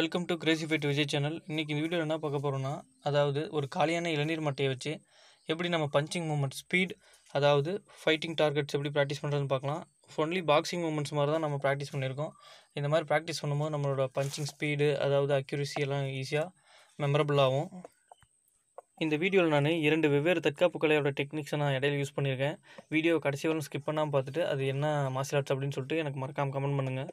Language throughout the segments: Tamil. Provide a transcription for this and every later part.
welcome to crazy fight Vijay channel இன்றைக்கி இந்த வீடியோ என்ன பார்க்க போகிறோம்னா அதாவது ஒரு காலியான இளநீர் மட்டையை வச்சு எப்படி நம்ம பஞ்சிங் மூமெண்ட் ஸ்பீட் அதாவது ஃபைட்டிங் டார்கெட்ஸ் எப்படி ப்ராக்டிஸ் பண்ணுறதுன்னு பார்க்கலாம் ஃபோன்லி பாக்ஸிங் மூமெண்ட்ஸ் மாதிரி தான் நம்ம ப்ராக்டிஸ் பண்ணியிருக்கோம் இந்த மாதிரி ப்ராக்டிஸ் பண்ணும்போது நம்மளோட பஞ்சிங் ஸ்பீடு அதாவது அக்யூரசி எல்லாம் ஈஸியாக மெமரபுளாகும் இந்த வீடியோவில் நான் இரண்டு வெவ்வேறு தற்காப்பு கலையோட டெக்னிக்ஸை நான் இடையில யூஸ் பண்ணியிருக்கேன் வீடியோ கடைசி வரும் ஸ்கிப் பண்ணாமல் பார்த்துட்டு அது என்ன மார்ஷியல் ஆர்ட்ஸ் அப்படின்னு சொல்லிட்டு எனக்கு மறக்காமல் கமெண்ட் பண்ணுங்கள்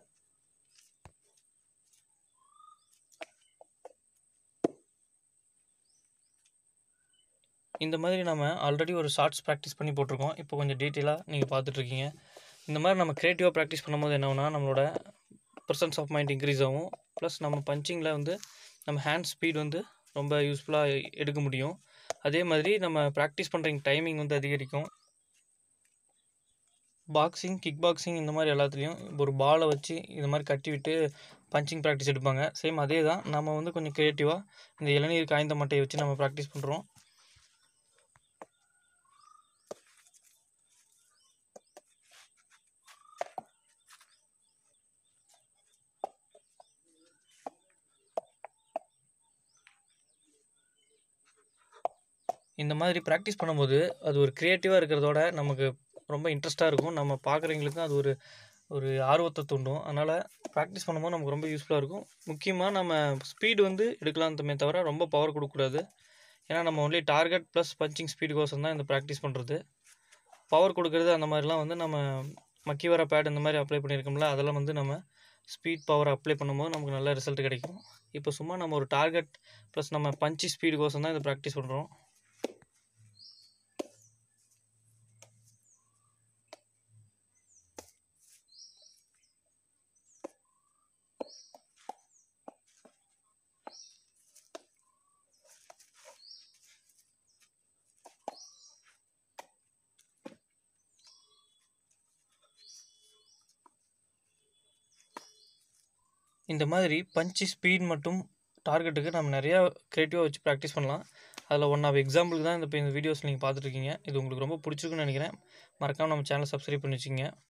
இந்த மாதிரி நம்ம ஆல்ரெடி ஒரு ஷார்ட்ஸ் ப்ராக்டிஸ் பண்ணி போட்டிருக்கோம் இப்போ கொஞ்சம் டீட்டெயிலாக நீங்கள் பார்த்துட்ருக்கீங்க இந்த மாதிரி நம்ம க்ரியேட்டிவாக ப்ராக்டிஸ் பண்ணும்போது என்னன்னா நம்மளோட பர்சன்ஸ் ஆஃப் மைண்ட் இன்க்ரீஸ் ஆகும் ப்ளஸ் நம்ம பஞ்சிங்கில் வந்து நம்ம ஹேண்ட் ஸ்பீட் வந்து ரொம்ப யூஸ்ஃபுல்லாக எடுக்க முடியும் அதே மாதிரி நம்ம ப்ராக்டிஸ் பண்ணுற டைமிங் வந்து அதிகரிக்கும் பாக்ஸிங் கிக் பாக்ஸிங் இந்த மாதிரி எல்லாத்துலேயும் ஒரு பாலை வச்சு இந்த மாதிரி கட்டி விட்டு பஞ்சிங் ப்ராக்டிஸ் எடுப்பாங்க சேம் அதே தான் நம்ம வந்து கொஞ்சம் க்ரியேட்டிவாக இந்த இளநீர் காய்ந்த மட்டையை வச்சு நம்ம ப்ராக்டிஸ் பண்ணுறோம் இந்த மாதிரி ப்ராக்டிஸ் பண்ணும்போது அது ஒரு க்ரியேட்டிவாக இருக்கிறதோட நமக்கு ரொம்ப இன்ட்ரெஸ்ட்டாக இருக்கும் நம்ம பார்க்குறவங்களுக்கும் அது ஒரு ஒரு ஆர்வத்தை தூண்டும் அதனால் ப்ராக்டிஸ் பண்ணும்போது நமக்கு ரொம்ப யூஸ்ஃபுல்லாக இருக்கும் முக்கியமாக நம்ம ஸ்பீடு வந்து எடுக்கலாம் தமே தவிர ரொம்ப பவர் கொடுக்கக்கூடாது ஏன்னா நம்ம ஒன்லி டார்கெட் ப்ளஸ் பஞ்சிங் ஸ்பீடுக்கோசம் தான் இந்த ப்ராக்டிஸ் பண்ணுறது பவர் கொடுக்கறது அந்த மாதிரிலாம் வந்து நம்ம மக்கி வர பேட் இந்த மாதிரி அப்ளை பண்ணியிருக்கோம்ல அதெல்லாம் வந்து நம்ம ஸ்பீட் பவர் அப்ளை பண்ணும்போது நமக்கு நல்ல ரிசல்ட் கிடைக்கும் இப்போ சும்மா நம்ம ஒரு டார்கெட் ப்ளஸ் நம்ம பஞ்சு ஸ்பீடுக்கோசம் தான் இதை ப்ராக்டிஸ் பண்ணுறோம் இந்த மாதிரி பஞ்சு ஸ்பீட் மட்டும் டார்கெட்டுக்கு நம்ம நிறையா க்ரியேட்டிவாக வச்சு ப்ராக்டிஸ் பண்ணலாம் அதில் ஒன் ஆஃப் எக்ஸாம்பிளுக்கு தான் இந்த இப்போ இந்த வீடியோஸ் நீங்கள் பார்த்துட்ருக்கீங்க இது உங்களுக்கு ரொம்ப பிடிச்சிருக்குன்னு நினைக்கிறேன் மறக்காமல் நம்ம சேனலை சப்ஸ்கிரைப் பண்ணி வச்சுக்கோங்க